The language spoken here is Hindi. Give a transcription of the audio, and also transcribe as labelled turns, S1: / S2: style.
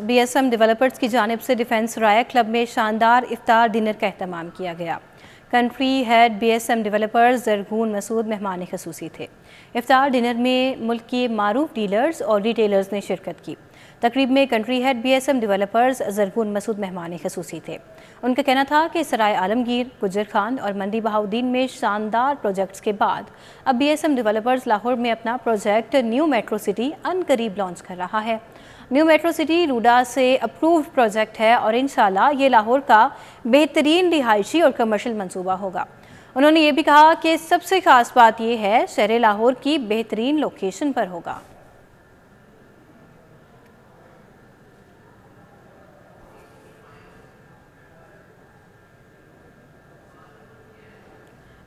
S1: बीएसएम डेवलपर्स की जानब से डिफेंस राया क्लब में शानदार इफ्तार डिनर का अहतमाम किया गया country head BSM developers Zargoon Masood मेहमान खसूसी थे इफ्तार डिनर में मुल्क के मरूफ डीलर्स और रिटेलर्स ने शिरकत की तकरीब में country head BSM developers Zargoon Masood मेहमान खसूसी थे उनका कहना था कि सराय आलमगीर गुजर खान और मंदी बहाउद्दीन में शानदार प्रोजेक्ट्स के बाद अब बीएसएम डेवलपर्स लाहौर में अपना प्रोजेक्ट न्यू मेट्रो सिटी करीब लॉन्च कर रहा है न्यू मेट्रो सिटी रूडा से अप्रूव्ड प्रोजेक्ट है और इन ये लाहौर का बेहतरीन रिहायशी और कमर्शियल मंसूबा होगा उन्होंने ये भी कहा कि सबसे खास बात यह है शहर लाहौर की बेहतरीन लोकेशन पर होगा